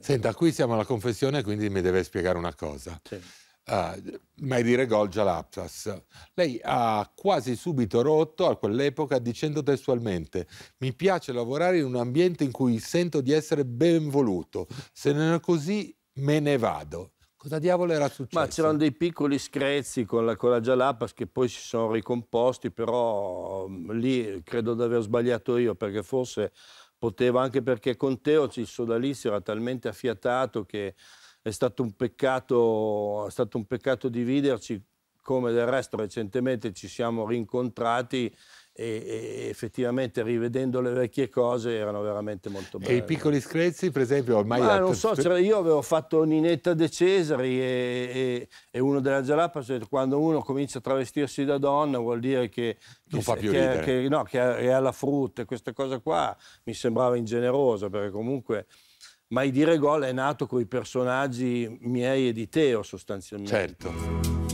Senta, qui siamo alla confessione, quindi mi deve spiegare una cosa. Sì. Uh, ah, Meire Golgia Lapsas. Lei ha quasi subito rotto a quell'epoca dicendo testualmente mi piace lavorare in un ambiente in cui sento di essere ben voluto, se non è così me ne vado. Cosa diavolo era successo? Ma c'erano dei piccoli screzi con la, con la Jalapas che poi si sono ricomposti, però mm, lì credo di aver sbagliato io perché forse poteva anche perché con Teo il sodalizio era talmente affiatato che è stato un peccato, stato un peccato dividerci come del resto recentemente ci siamo rincontrati e, effettivamente rivedendo le vecchie cose erano veramente molto belle. E i piccoli screzi, per esempio, ormai... Ma non so, cioè, io avevo fatto Ninetta De Cesari e, e, e uno della Galapagos, cioè quando uno comincia a travestirsi da donna vuol dire che... che, che, che no, è alla frutta, questa cosa qua mi sembrava ingenerosa, perché comunque... Mai dire gol è nato con i personaggi miei e di Teo sostanzialmente. Certo.